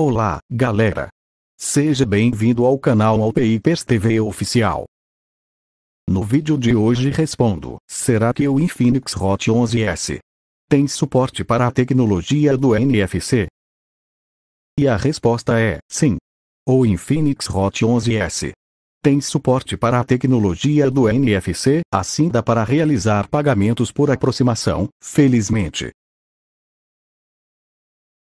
Olá, galera! Seja bem-vindo ao canal Alpeipers TV Oficial. No vídeo de hoje respondo, será que o Infinix Hot 11S tem suporte para a tecnologia do NFC? E a resposta é, sim. O Infinix Hot 11S tem suporte para a tecnologia do NFC, assim dá para realizar pagamentos por aproximação, felizmente.